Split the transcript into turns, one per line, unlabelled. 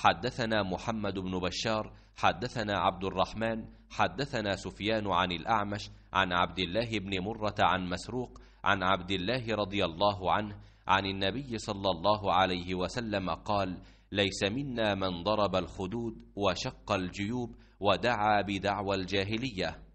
حدثنا محمد بن بشار حدثنا عبد الرحمن حدثنا سفيان عن الأعمش عن عبد الله بن مرة عن مسروق عن عبد الله رضي الله عنه عن النبي صلى الله عليه وسلم قال ليس منا من ضرب الخدود وشق الجيوب ودعا بدعوى الجاهليه